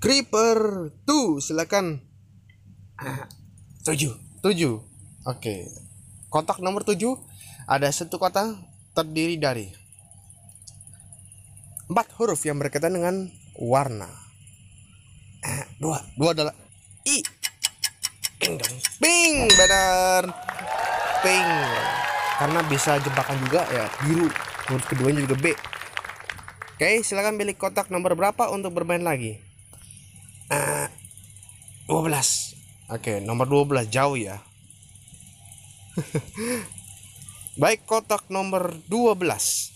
Creeper 2 silakan. 7. 7. Oke. Kotak nomor 7 ada satu kotak terdiri dari empat huruf yang berkaitan dengan warna. Dua, dua adalah I. Ping dong. Ping benar. Ping. Karena bisa jebakan juga ya biru. Huruf keduanya juga B. Oke, silakan pilih kotak nomor berapa untuk bermain lagi. 12 oke nomor 12 jauh ya baik kotak nomor 12